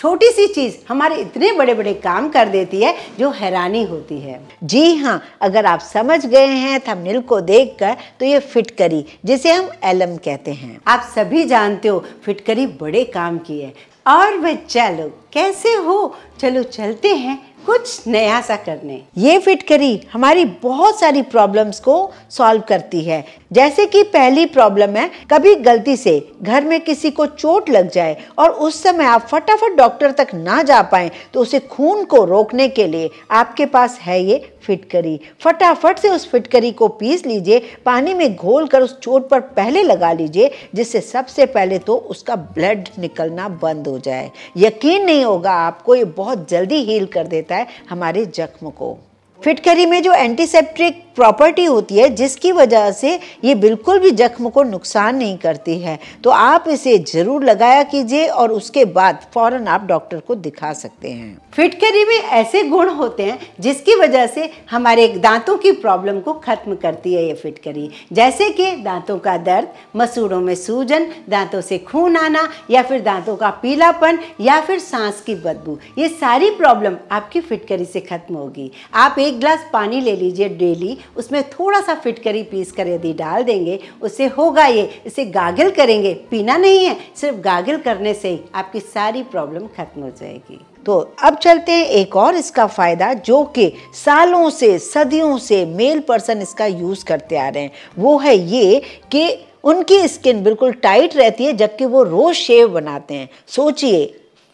छोटी सी चीज़ हमारे इतने बड़े बड़े काम कर देती है जो हैरानी होती है जी हाँ अगर आप समझ गए हैं थंबनेल को देखकर तो ये फिटकरी जिसे हम एलम कहते हैं आप सभी जानते हो फिटकरी बड़े काम की है और वह चलो कैसे हो चलो चलते हैं कुछ नया सा करने ये फिट करी हमारी बहुत सारी प्रॉब्लम्स को सॉल्व करती है जैसे कि पहली प्रॉब्लम है कभी गलती से घर में किसी को चोट लग जाए और उस समय आप फटाफट डॉक्टर तक ना जा पाए तो उसे खून को रोकने के लिए आपके पास है ये फिटकरी फटाफट से उस फिटकरी को पीस लीजिए पानी में घोल कर उस चोट पर पहले लगा लीजिए जिससे सबसे पहले तो उसका ब्लड निकलना बंद हो जाए यकीन नहीं होगा आपको ये बहुत जल्दी हील कर देता देता है हमारे जख्म को फिटकरी में जो एंटीसेप्टिक प्रॉपर्टी होती है जिसकी वजह से ये बिल्कुल भी जख्म को नुकसान नहीं करती है तो आप इसे ज़रूर लगाया कीजिए और उसके बाद फ़ौरन आप डॉक्टर को दिखा सकते हैं फिटकरी में ऐसे गुण होते हैं जिसकी वजह से हमारे दांतों की प्रॉब्लम को ख़त्म करती है ये फिटकरी जैसे कि दांतों का दर्द मसूड़ों में सूजन दांतों से खून आना या फिर दांतों का पीलापन या फिर सांस की बदबू ये सारी प्रॉब्लम आपकी फिटकरी से ख़त्म होगी आप एक एक ग्लास पानी ले लीजिए डेली उसमें थोड़ा सा फिटकरी पीस कर यदि डाल देंगे उससे होगा ये इसे गागिल करेंगे पीना नहीं है सिर्फ गागिल करने से ही आपकी सारी प्रॉब्लम खत्म हो जाएगी तो अब चलते हैं एक और इसका फ़ायदा जो कि सालों से सदियों से मेल पर्सन इसका यूज़ करते आ रहे हैं वो है ये कि उनकी स्किन बिल्कुल टाइट रहती है जबकि वो रोज़ शेव बनाते हैं सोचिए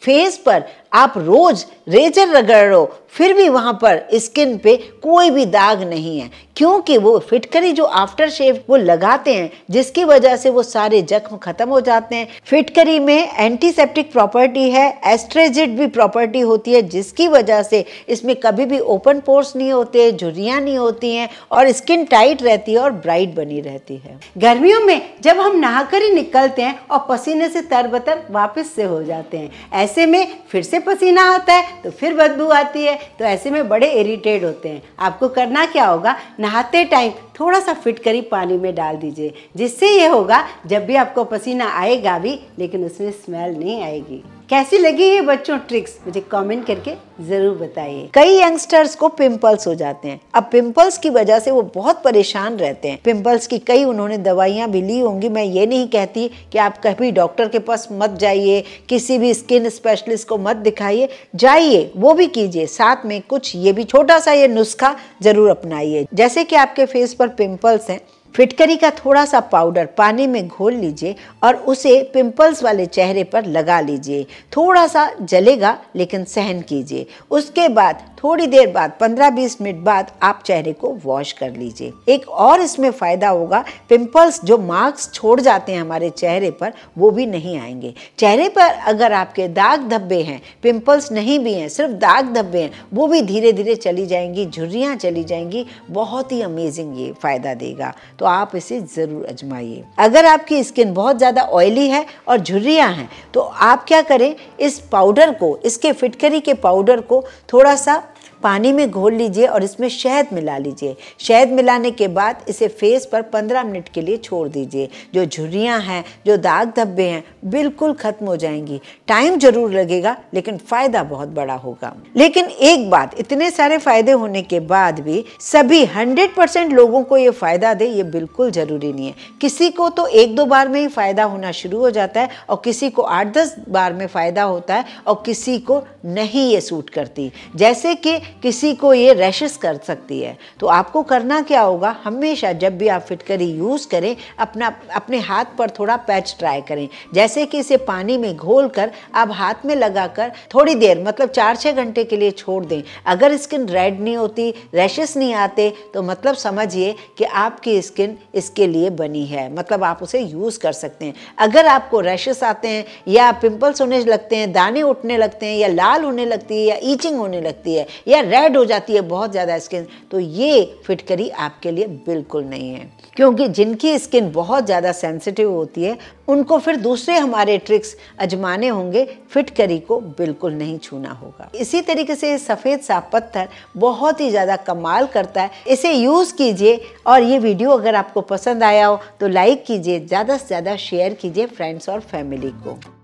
फेस पर आप रोज़ रेजर रगड़ो फिर भी वहाँ पर स्किन पे कोई भी दाग नहीं है क्योंकि वो फिटकरी जो आफ्टर शेव वो लगाते हैं जिसकी वजह से वो सारे जख्म खत्म हो जाते हैं फिटकरी में एंटीसेप्टिक प्रॉपर्टी है एस्ट्रेजिड भी प्रॉपर्टी होती है जिसकी वजह से इसमें कभी भी ओपन पोर्स नहीं होते झुरियाँ नहीं होती हैं और स्किन टाइट रहती है और ब्राइट बनी रहती है गर्मियों में जब हम नहाकर ही निकलते हैं और पसीने से तर बतर वापस से हो जाते हैं ऐसे में फिर से से पसीना आता है तो फिर बदबू आती है तो ऐसे में बड़े इरीटेड होते हैं आपको करना क्या होगा नहाते टाइम थोड़ा सा फिट करी पानी में डाल दीजिए जिससे ये होगा जब भी आपको पसीना आएगा भी लेकिन उसमें स्मेल नहीं आएगी कैसी लगी ये बच्चों ट्रिक्स मुझे कमेंट करके जरूर बताइए कई यंगस्टर्स को पिंपल्स हो जाते हैं अब पिंपल्स की वजह से वो बहुत परेशान रहते हैं पिंपल्स की कई उन्होंने दवाइयाँ भी ली होंगी मैं ये नहीं कहती कि आप कभी डॉक्टर के पास मत जाइए किसी भी स्किन स्पेशलिस्ट को मत दिखाइए जाइए वो भी कीजिए साथ में कुछ ये भी छोटा सा ये नुस्खा जरूर अपनाइए जैसे कि आपके फेस पर पिंपल्स हैं फिटकरी का थोड़ा सा पाउडर पानी में घोल लीजिए और उसे पिंपल्स वाले चेहरे पर लगा लीजिए थोड़ा सा जलेगा लेकिन सहन कीजिए उसके बाद थोड़ी देर बाद 15-20 मिनट बाद आप चेहरे को वॉश कर लीजिए एक और इसमें फ़ायदा होगा पिंपल्स जो मार्क्स छोड़ जाते हैं हमारे चेहरे पर वो भी नहीं आएंगे चेहरे पर अगर आपके दाग धब्बे हैं पिंपल्स नहीं भी हैं सिर्फ दाग धब्बे हैं वो भी धीरे धीरे चली जाएंगी झुर्रियाँ चली जाएंगी बहुत ही अमेजिंग ये फ़ायदा देगा तो आप इसे ज़रूर आजमाइए अगर आपकी स्किन बहुत ज़्यादा ऑयली है और झुर्रियाँ हैं तो आप क्या करें इस पाउडर को इसके फिटकरी के पाउडर को थोड़ा सा पानी में घोल लीजिए और इसमें शहद मिला लीजिए शहद मिलाने के बाद इसे फेस पर 15 मिनट के लिए छोड़ दीजिए जो झुर्रियाँ हैं जो दाग धब्बे हैं बिल्कुल ख़त्म हो जाएंगी टाइम ज़रूर लगेगा लेकिन फ़ायदा बहुत बड़ा होगा लेकिन एक बात इतने सारे फ़ायदे होने के बाद भी सभी हंड्रेड परसेंट लोगों को ये फ़ायदा दे ये बिल्कुल ज़रूरी नहीं है किसी को तो एक दो बार में ही फ़ायदा होना शुरू हो जाता है और किसी को आठ दस बार में फ़ायदा होता है और किसी को नहीं ये सूट करती जैसे कि किसी को ये रैशेस कर सकती है तो आपको करना क्या होगा हमेशा जब भी आप फिटकरी यूज़ करें अपना अपने हाथ पर थोड़ा पैच ट्राई करें जैसे कि इसे पानी में घोल कर आप हाथ में लगाकर थोड़ी देर मतलब चार छः घंटे के लिए छोड़ दें अगर स्किन रेड नहीं होती रैशेस नहीं आते तो मतलब समझिए कि आपकी स्किन इसके लिए बनी है मतलब आप उसे यूज़ कर सकते हैं अगर आपको रैशेस आते हैं या पिंपल्स होने लगते हैं दाने उठने लगते हैं या लाल लाल होने लगती है या ईचिंग होने लगती है या रेड हो जाती है बहुत ज़्यादा स्किन तो ये फिटकरी आपके लिए बिल्कुल नहीं है क्योंकि जिनकी स्किन बहुत ज़्यादा सेंसिटिव होती है उनको फिर दूसरे हमारे ट्रिक्स अजमाने होंगे फिटकरी को बिल्कुल नहीं छूना होगा इसी तरीके से सफ़ेद सा पत्थर बहुत ही ज़्यादा कमाल करता है इसे यूज़ कीजिए और ये वीडियो अगर आपको पसंद आया हो तो लाइक कीजिए ज़्यादा से ज़्यादा शेयर कीजिए फ्रेंड्स और फैमिली को